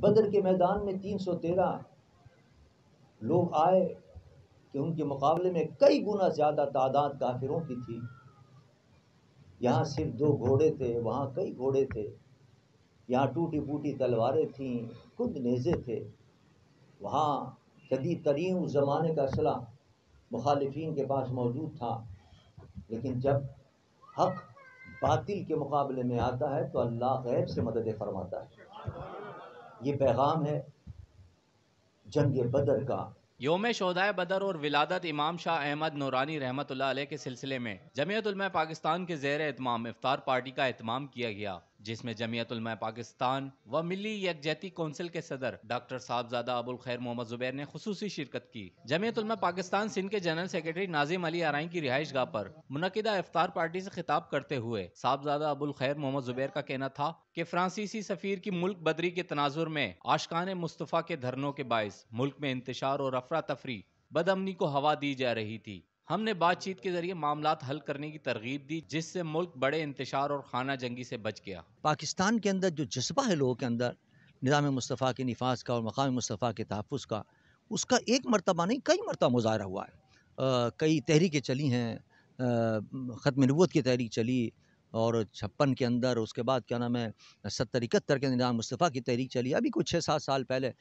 बदर के मैदान में तीन सौ तेरह लोग आए कि उनके मुकाबले में कई गुना ज़्यादा तादाद काफिरों की थी यहाँ सिर्फ दो घोड़े थे वहाँ कई घोड़े थे यहाँ टूटी फूटी तलवारें थीं खुद नेज़े थे वहाँ जदीद तरीन उस ज़माने का असला मुखालफन के पास मौजूद था लेकिन जब हक बातिल के मुकाबले में आता है तो अल्लाह गैब से मदद फरमाता है ये पैगाम है जंग बदर का योम शहदाय बदर और विलादत इमाम शाह अहमद नौरानी रहमत के सिलसिले में जमीयतलम पाकिस्तान के जेर एहतमाम इफ्तार पार्टी का अहतमाम किया गया जिसमें जमीयतलमा पाकिस्तान व मिली यकजहती कौंसिल के सदर डॉक्टर साहबजादा अबुल खैर मोहम्मद जुबैर ने खसूस शिरकत की उलमा पाकिस्तान सिंध के जनरल सेक्रेटरी नाजिम अली आरई की रिहाइश गाह पर मुनदा इफ्तार पार्टी से खिताब करते हुए साहबजादा अबुल खैर मोहम्मद जुबैर का कहना था कि फ्रांसीसी सफीर की मुल्क बदरी के तनाजुर में आशकान मुस्तफ़ा के धरनों के बायस मुल्क में इंतशार और अफरा तफरी बदमनी को हवा दी जा रही थी हमने बातचीत के जरिए मामला हल करने की तरगीब दी जिससे मुल्क बड़े इंतजार और खाना जंगी से बच गया पाकिस्तान के अंदर जो जज्बा है लोगों के अंदर निज़ाम मुस्तफ़ा के नफाज का और मकामी मुस्तफ़ा के तहफ़ का उसका एक मरतबा नहीं कई मरतबा मुजाहरा हुआ है आ, कई तहरीकें चली हैं ख़त्म नबूत की तहरीक चली और छप्पन के अंदर उसके बाद क्या नाम है सत्तर इकहत्तर के निज़ाम मुस्तफ़ा की तहरीक चली अभी कुछ छः सात साल पहले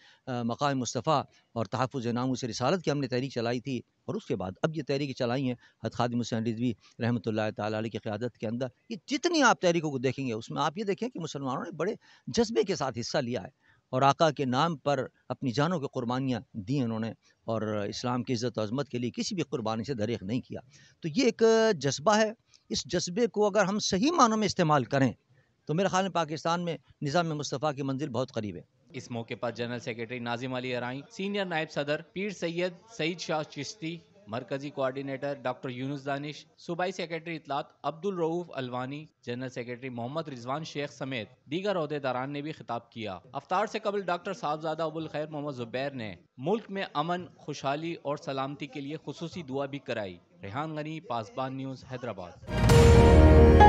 मकाम मुस्तफ़ा और तहफ़ नाम उस रिसालत की हमने तहरीक चलाई थी और उसके बाद अब ये तहरीक चलाई हैं हद खादि हुसैन रिजवी रहमत ताली की क़्यादत के अंदर ये जितनी आप तहरीकों को देखेंगे उसमें आप ये देखें कि मुसलमानों ने बड़े जज्बे के साथ हिस्सा लिया है और आका के नाम पर अपनी जानों की कुर्बानियाँ दी उन्होंने और इस्लाम की इज़्ज़त अज़मत के लिए किसी भी कुर्बानी से दरेख नहीं किया तो ये एक जज्बा है इस जज्बे को अगर हम सही मानों में इस्तेमाल करें तो मेरे ख्याल में पाकिस्तान में निज़ाम मुस्तफ़ा की मंजिल बहुत करीब है इस मौके पर general secretary Nazim Ali Arai senior नायब सदर पीर सैयद सईद शाह चिश्ती मरकजी कोऑर्डिनेटर डॉक्टर यूनुस दानिश सूबाई सेक्रेटरी इतलात अब्दुल रऊफ अलवानी जनरल सेक्रेटरी मोहम्मद रिजवान शेख समेत दीगर अहदेदारान ने भी खिताब किया अफ्तार से कबल डॉक्टर साहबजादा अबुल खैर मोहम्मद जुबैर ने मुल्क में अमन खुशहाली और सलामती के लिए खसूसी दुआ भी कराई रेहान गनी पासबान न्यूज़ हैदराबाद